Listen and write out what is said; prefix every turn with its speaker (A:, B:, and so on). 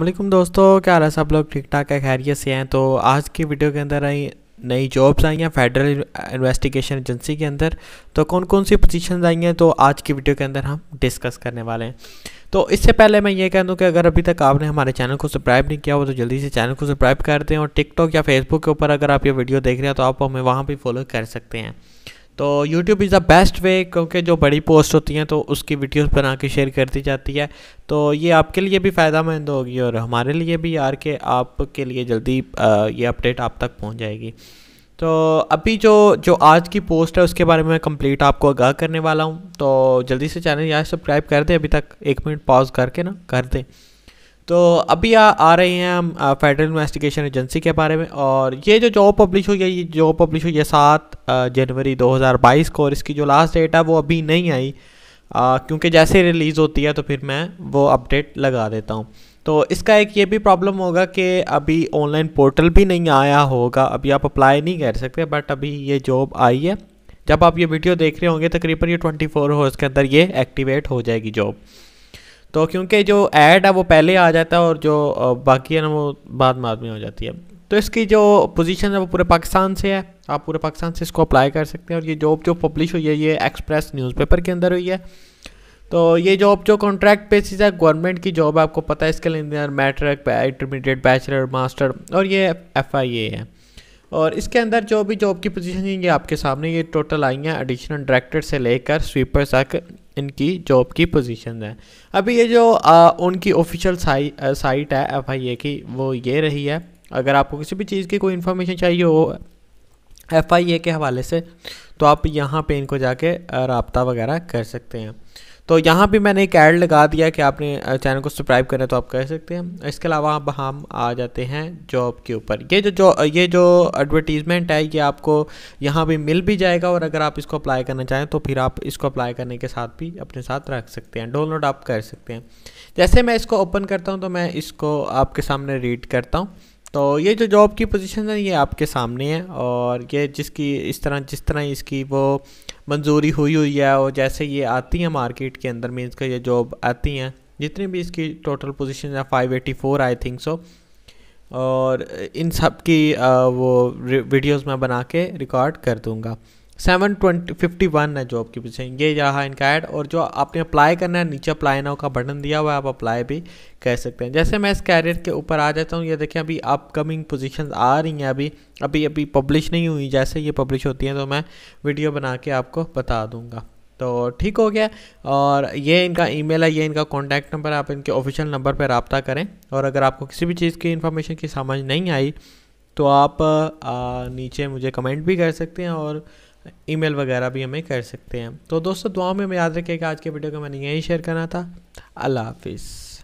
A: अल्लाम दोस्तों क्या हाल है सब लोग ठीक ठाक है खैरियत से हैं तो आज की वीडियो के अंदर आई नई जॉब्स आई हैं फेडरल इन्वेस्टिगेशन एजेंसी के अंदर तो कौन कौन सी पोजीशंस आई हैं तो आज की वीडियो के अंदर हम डिस्कस करने वाले हैं तो इससे पहले मैं ये कह दूँ कि अगर अभी तक आपने हमारे चैनल को सब्सक्राइब नहीं किया हो तो जल्दी से चैनल को सब्सक्राइब कर दें और टिकटॉक या फेसबुक के ऊपर अगर आप ये वीडियो देख रहे हैं तो आप हमें वहाँ भी फॉलो कर सकते हैं तो YouTube is the best way क्योंकि जो बड़ी पोस्ट होती हैं तो उसकी वीडियोस बना के शेयर कर दी जाती है तो ये आपके लिए भी फ़ायदा मंद होगी और हमारे लिए भी यार के आपके लिए जल्दी ये अपडेट आप तक पहुंच जाएगी तो अभी जो जो आज की पोस्ट है उसके बारे में कंप्लीट आपको आगाह करने वाला हूँ तो जल्दी से चैनल यार सब्सक्राइब कर दें अभी तक एक मिनट पॉज करके ना कर दें तो अभी आ, आ रहे हैं हम फेडरल इन्वेस्टिगेशन एजेंसी के बारे में और ये जो जॉब पब्लिश हुई है ये जॉब पब्लिश हुई है सात जनवरी 2022 को और इसकी जो लास्ट डेट है वो अभी नहीं आई क्योंकि जैसे रिलीज़ होती है तो फिर मैं वो अपडेट लगा देता हूँ तो इसका एक ये भी प्रॉब्लम होगा कि अभी ऑनलाइन पोर्टल भी नहीं आया होगा अभी आप अप्लाई नहीं कर सकते बट अभी ये जॉब आई है जब आप ये वीडियो देख रहे होंगे तकरीबन ये 24 फोर के अंदर ये एक्टिवेट हो जाएगी जॉब तो क्योंकि जो ऐड है वो पहले आ जाता है और जो बाकी है ना वो बाद में आदमी हो जाती है तो इसकी जो पोजीशन है वो पूरे पाकिस्तान से है आप पूरे पाकिस्तान से इसको अप्लाई कर सकते हैं और ये जॉब जो पब्लिश हुई है ये एक्सप्रेस न्यूज़पेपर के अंदर हुई है तो ये जॉब जो कॉन्ट्रैक्ट बेसिस है गवर्नमेंट की जॉब आपको पता है इसके लिए मैट्रिक इंटरमीडिएट बैचलर मास्टर और ये एफ आई ए है और इसके अंदर जो भी जॉब की पोजीशन है ये आपके सामने ये टोटल आई हैं एडिशनल डायरेक्टर से लेकर स्वीपर तक इनकी जॉब की पोजीशन है अभी ये जो आ, उनकी ऑफिशियल साइ, साइट है एफ आई ए की वो ये रही है अगर आपको किसी भी चीज़ की कोई इन्फॉर्मेशन चाहिए हो एफ आई ए के हवाले से तो आप यहाँ पे इनको जाके रबता वगैरह कर सकते हैं तो यहाँ भी मैंने एक ऐड लगा दिया कि आपने चैनल को सब्सक्राइब करें तो आप कर सकते हैं इसके अलावा अब हम आ जाते हैं जॉब के ऊपर ये जो जो ये जो एडवर्टीज़मेंट है ये आपको यहाँ भी मिल भी जाएगा और अगर आप इसको अप्लाई करना चाहें तो फिर आप इसको अप्लाई करने के साथ भी अपने साथ रख सकते हैं डाउनलोड आप कर सकते हैं जैसे मैं इसको ओपन करता हूँ तो मैं इसको आपके सामने रीड करता हूँ तो ये जो जॉब की पोजीशन है ये आपके सामने है और ये जिसकी इस तरह जिस तरह इसकी वो मंजूरी हुई हुई है और जैसे ये आती हैं मार्केट के अंदर मीन्स का ये जॉब आती हैं जितनी भी इसकी टोटल पोजीशन है five eighty four I think so और इन सब की वो वीडियोस मैं बना के रिकॉर्ड कर दूँगा सेवन ट्वेंटी फिफ्टी वन है जॉब के पीछे ये रहा इनका ऐड और जो आपने अप्लाई करना है नीचे अप्लाई नाउ का बटन दिया हुआ है आप अप्लाई भी कर सकते हैं जैसे मैं इस कैरियर के ऊपर आ जाता हूँ ये देखें अभी अपकमिंग पोजीशंस आ रही हैं अभी अभी अभी पब्लिश नहीं हुई जैसे ये पब्लिश होती हैं तो मैं वीडियो बना के आपको बता दूँगा तो ठीक हो गया और ये इनका ईमेल है ये इनका कॉन्टैक्ट नंबर है आप इनके ऑफिशियल नंबर पर रबता करें और अगर आपको किसी भी चीज़ की इन्फॉर्मेशन की समझ नहीं आई तो आप आ, नीचे मुझे कमेंट भी कर सकते हैं और ईमेल वगैरह भी हमें कर सकते हैं तो दोस्तों दुआ में याद रखिएगा आज के वीडियो को मैंने यहीं शेयर करना था अल्लाह हाफिज़